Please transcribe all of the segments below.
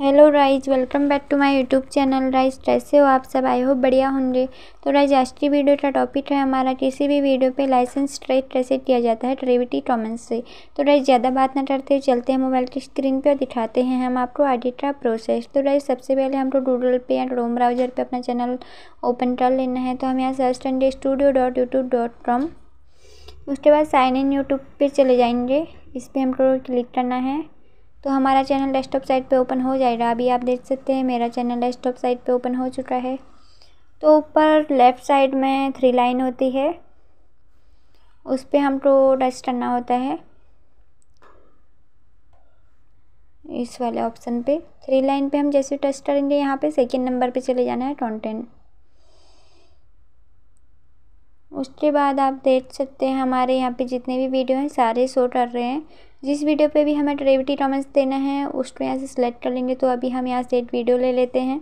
hello rise welcome back to my YouTube channel rise कैसे हो आप सब आई हो बढ़िया होंगे तो राइज आज की वीडियो का टॉपिक है हमारा किसी भी वीडियो पे लाइसेंस ट्रेड कैसे किया जाता है ट्रेविटी कॉमेंस से तो राइज ज़्यादा बात ना करते चलते हैं मोबाइल की स्क्रीन पे और दिखाते हैं हम आपको आगे का प्रोसेस तो राइज सबसे पहले हमको गूगल पे या रोम ब्राउजर पर अपना चैनल ओपन कर लेना है तो हम यहाँ सर्च करेंगे studio dot YouTube dot com उसके बाद साइन इन यूट्यूब पर चले जाएंगे इस पर हमको क्लिक करना है तो हमारा चैनल डेस्कटॉप साइट पे ओपन हो जाएगा अभी आप देख सकते हैं मेरा चैनल डेस्कटॉप साइट पे ओपन हो चुका है तो ऊपर लेफ़्ट साइड में थ्री लाइन होती है उस पर हमको टच करना होता है इस वाले ऑप्शन पे थ्री लाइन पे हम जैसे टच करेंगे यहाँ पे सेकंड नंबर पे चले जाना है टॉन्टेन उसके बाद आप देख सकते हैं हमारे यहाँ पे जितने भी वीडियो हैं सारे शो कर रहे हैं जिस वीडियो पे भी हमें ट्रेविटी कमेंट्स देना है उसको यहाँ से सिलेक्ट कर लेंगे तो अभी हम यहाँ से एक वीडियो ले लेते हैं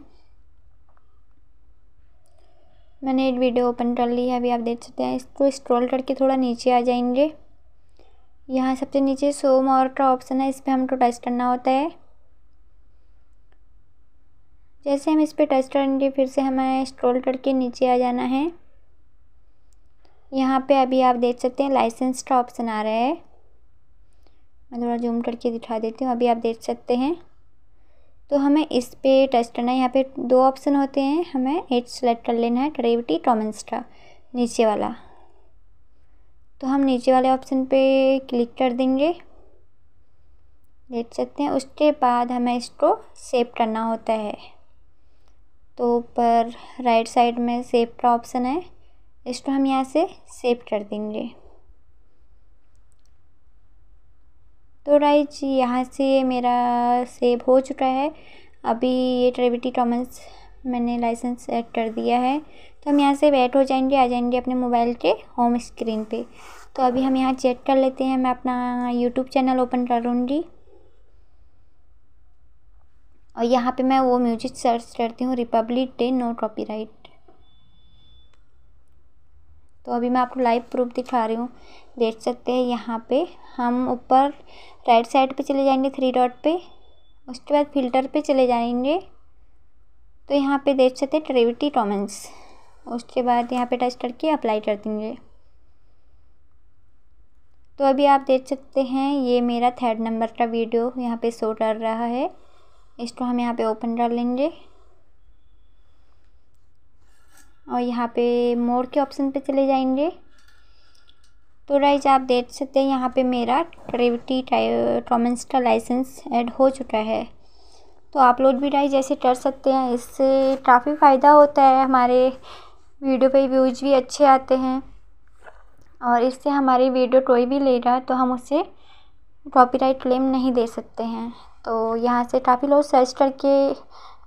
मैंने एक वीडियो ओपन कर ली है अभी आप देख सकते हैं इसको स्क्रॉल करके थोड़ा नीचे आ जाएंगे यहाँ सबसे नीचे सोम और का ऑप्शन है इस पर हमको टच करना होता है जैसे हम इस पर टच करेंगे फिर से हमें स्क्रॉल करके नीचे आ जाना है यहाँ पे अभी आप देख सकते हैं लाइसेंस का ऑप्शन आ रहा है मैं थोड़ा जूम करके दिखा देती हूँ अभी आप देख सकते हैं तो हमें इस पर टच करना है यहाँ पे दो ऑप्शन होते हैं हमें एट सेलेक्ट कर लेना है ग्रेविटी टॉमेंस्ट्रा का नीचे वाला तो हम नीचे वाले ऑप्शन पे क्लिक कर देंगे देख सकते हैं उसके बाद हमें इसको सेव करना होता है तो ऊपर राइट साइड में सेव का ऑप्शन है इसको हम यहाँ से सेव कर देंगे तो राइज यहाँ से मेरा सेव हो चुका है अभी ये ट्रेविटी कॉमन्स मैंने लाइसेंस ऐड कर दिया है तो हम यहाँ से वेट हो जाएंगे आ जाएंगे अपने मोबाइल के होम स्क्रीन पे तो अभी हम यहाँ चेक कर लेते हैं मैं अपना यूट्यूब चैनल ओपन कर लूँगी और यहाँ पे मैं वो म्यूजिक सर्च करती हूँ रिपब्लिक डे नो कॉपीराइट तो अभी मैं आपको लाइव प्रूफ दिखा रही हूँ देख सकते हैं यहाँ पे हम ऊपर राइट साइड पे चले जाएंगे थ्री डॉट पे उसके बाद फिल्टर पे चले जाएंगे तो यहाँ पे देख सकते हैं ट्रेविटी टॉमेंस उसके बाद यहाँ पे टच करके अप्लाई कर देंगे तो अभी आप देख सकते हैं ये मेरा थर्ड नंबर का वीडियो यहाँ पे शो कर रहा है इसको हम यहाँ पे ओपन कर लेंगे और यहाँ पे मोर के ऑप्शन पे चले जाएंगे तो राइज आप देख सकते हैं यहाँ पे मेरा ट्रेविटी टॉमेंस का लाइसेंस ऐड हो चुका है तो आप लोग भी राइज ऐसे कर सकते हैं इससे काफ़ी फ़ायदा होता है हमारे वीडियो पे व्यूज भी अच्छे आते हैं और इससे हमारी वीडियो कोई भी ले रहा है तो हम उसे कॉपीराइट क्लेम नहीं दे सकते हैं तो यहाँ से काफ़ी लोग सर्च करके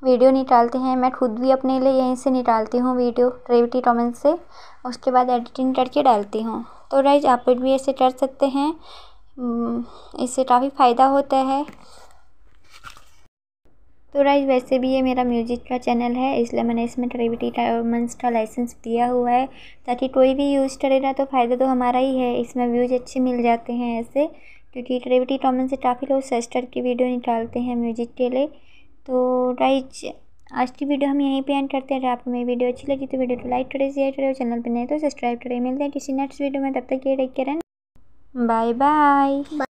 वीडियो निकालते हैं मैं खुद भी अपने लिए यहीं से निकालती हूँ वीडियो रेवती टॉमेंट से उसके बाद एडिटिंग करके डालती हूँ तो राइज आप लोग भी ऐसे कर सकते हैं हम्म, इससे काफ़ी फ़ायदा होता है तो राइज वैसे भी ये मेरा म्यूजिक का चैनल है इसलिए मैंने इसमें ट्रेविटी टाइमंस का लाइसेंस दिया हुआ है ताकि कोई भी यूज़ करेगा तो फ़ायदा तो हमारा ही है इसमें व्यूज़ अच्छे मिल जाते हैं ऐसे क्योंकि ट्रेविटी टॉमन से काफ़ी लोग सेस्टर की वीडियो निकालते हैं म्यूजिक के लिए तो राइज आज की वीडियो हम यहीं पे एंड करते हैं अगर आपको मेरी वीडियो अच्छी लगी तो वीडियो को लाइक करें शेयर करें चैनल पर नहीं तो सब्सक्राइब करें मिलते हैं किसी नेक्स्ट वीडियो में तब तक ये टेक करें बाय बाय